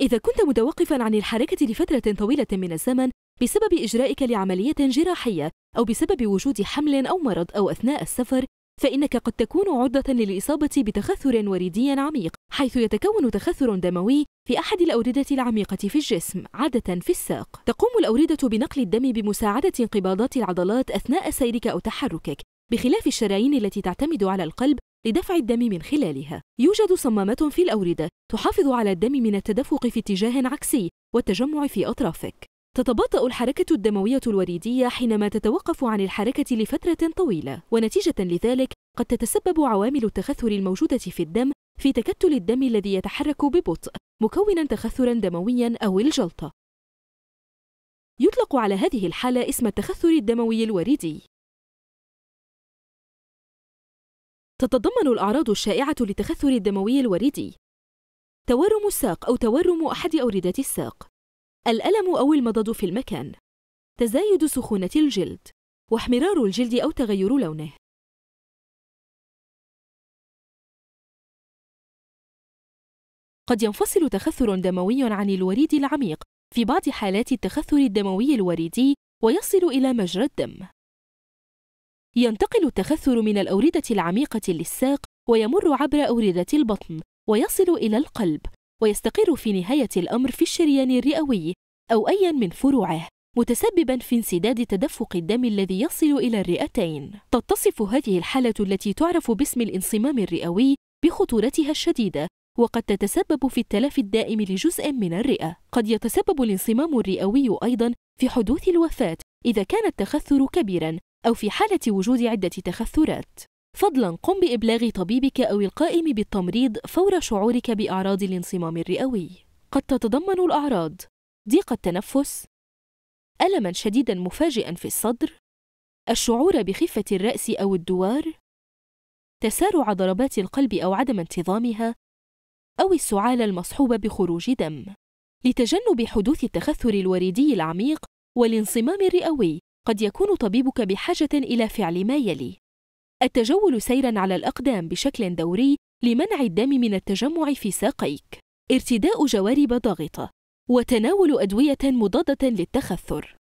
إذا كنت متوقفا عن الحركة لفترة طويلة من الزمن بسبب إجرائك لعملية جراحية أو بسبب وجود حمل أو مرض أو أثناء السفر فإنك قد تكون عرضة للإصابة بتخثر وريدي عميق حيث يتكون تخثر دموي في أحد الأوردة العميقة في الجسم عادة في الساق تقوم الأوردة بنقل الدم بمساعدة انقباضات العضلات أثناء سيرك أو تحركك بخلاف الشرايين التي تعتمد على القلب لدفع الدم من خلالها يوجد صمامات في الأوردة تحافظ على الدم من التدفق في اتجاه عكسي والتجمع في أطرافك تتباطأ الحركة الدموية الوريدية حينما تتوقف عن الحركة لفترة طويلة ونتيجة لذلك قد تتسبب عوامل التخثر الموجودة في الدم في تكتل الدم الذي يتحرك ببطء مكونا تخثرا دمويا أو الجلطة يطلق على هذه الحالة اسم التخثر الدموي الوريدي تتضمن الأعراض الشائعة للتخثر الدموي الوريدي تورم الساق أو تورم أحد أوردات الساق الألم أو المضض في المكان تزايد سخونة الجلد واحمرار الجلد أو تغير لونه قد ينفصل تخثر دموي عن الوريد العميق في بعض حالات التخثر الدموي الوريدي ويصل إلى مجرى الدم ينتقل التخثر من الأوردة العميقة للساق ويمر عبر أوردة البطن ويصل إلى القلب ويستقر في نهاية الأمر في الشريان الرئوي أو أيا من فروعه متسببا في انسداد تدفق الدم الذي يصل إلى الرئتين تتصف هذه الحالة التي تعرف باسم الانصمام الرئوي بخطورتها الشديدة وقد تتسبب في التلف الدائم لجزء من الرئة قد يتسبب الانصمام الرئوي أيضا في حدوث الوفاة إذا كان التخثر كبيرا أو في حالة وجود عدة تخثرات فضلا قم بإبلاغ طبيبك أو القائم بالتمريض فور شعورك بأعراض الانصمام الرئوي قد تتضمن الأعراض ضيق التنفس ألما شديدا مفاجئا في الصدر الشعور بخفة الرأس أو الدوار تسارع ضربات القلب أو عدم انتظامها أو السعال المصحوبة بخروج دم لتجنب حدوث التخثر الوريدي العميق والانصمام الرئوي قد يكون طبيبك بحاجة إلى فعل ما يلي: التجول سيرًا على الأقدام بشكل دوري لمنع الدم من التجمع في ساقيك، ارتداء جوارب ضاغطة، وتناول أدوية مضادة للتخثر.